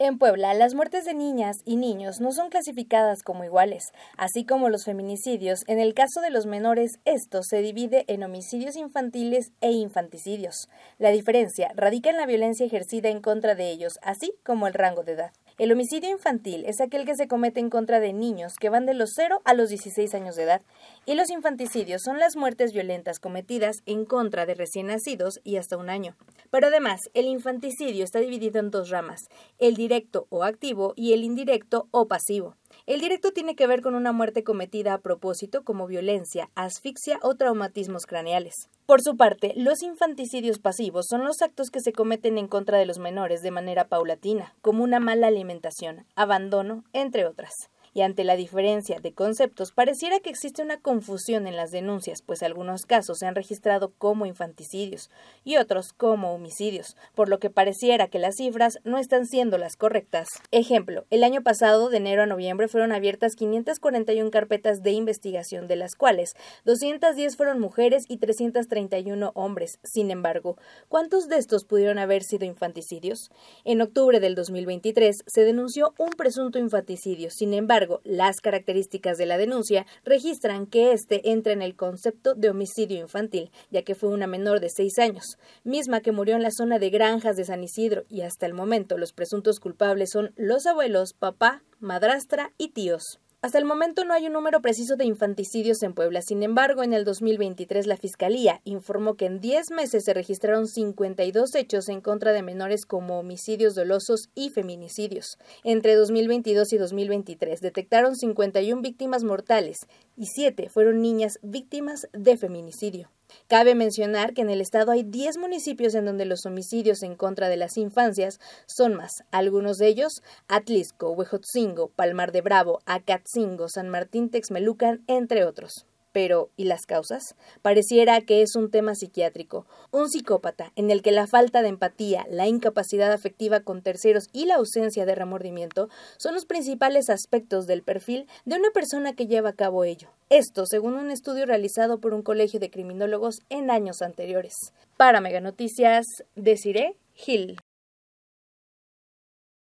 En Puebla, las muertes de niñas y niños no son clasificadas como iguales, así como los feminicidios. En el caso de los menores, esto se divide en homicidios infantiles e infanticidios. La diferencia radica en la violencia ejercida en contra de ellos, así como el rango de edad. El homicidio infantil es aquel que se comete en contra de niños que van de los 0 a los 16 años de edad y los infanticidios son las muertes violentas cometidas en contra de recién nacidos y hasta un año. Pero además, el infanticidio está dividido en dos ramas, el directo o activo y el indirecto o pasivo. El directo tiene que ver con una muerte cometida a propósito como violencia, asfixia o traumatismos craneales. Por su parte, los infanticidios pasivos son los actos que se cometen en contra de los menores de manera paulatina, como una mala alimentación, abandono, entre otras ante la diferencia de conceptos pareciera que existe una confusión en las denuncias, pues algunos casos se han registrado como infanticidios y otros como homicidios, por lo que pareciera que las cifras no están siendo las correctas. Ejemplo, el año pasado, de enero a noviembre, fueron abiertas 541 carpetas de investigación, de las cuales 210 fueron mujeres y 331 hombres. Sin embargo, ¿cuántos de estos pudieron haber sido infanticidios? En octubre del 2023 se denunció un presunto infanticidio, sin embargo, las características de la denuncia registran que este entra en el concepto de homicidio infantil, ya que fue una menor de seis años, misma que murió en la zona de granjas de San Isidro y hasta el momento los presuntos culpables son los abuelos, papá, madrastra y tíos. Hasta el momento no hay un número preciso de infanticidios en Puebla. Sin embargo, en el 2023 la Fiscalía informó que en 10 meses se registraron 52 hechos en contra de menores como homicidios dolosos y feminicidios. Entre 2022 y 2023 detectaron 51 víctimas mortales y siete fueron niñas víctimas de feminicidio. Cabe mencionar que en el estado hay 10 municipios en donde los homicidios en contra de las infancias son más, algunos de ellos Atlisco, Huejotzingo, Palmar de Bravo, Acatzingo, San Martín Texmelucan, entre otros. Pero, ¿y las causas? Pareciera que es un tema psiquiátrico. Un psicópata en el que la falta de empatía, la incapacidad afectiva con terceros y la ausencia de remordimiento son los principales aspectos del perfil de una persona que lleva a cabo ello. Esto según un estudio realizado por un colegio de criminólogos en años anteriores. Para Meganoticias, deciré Gil.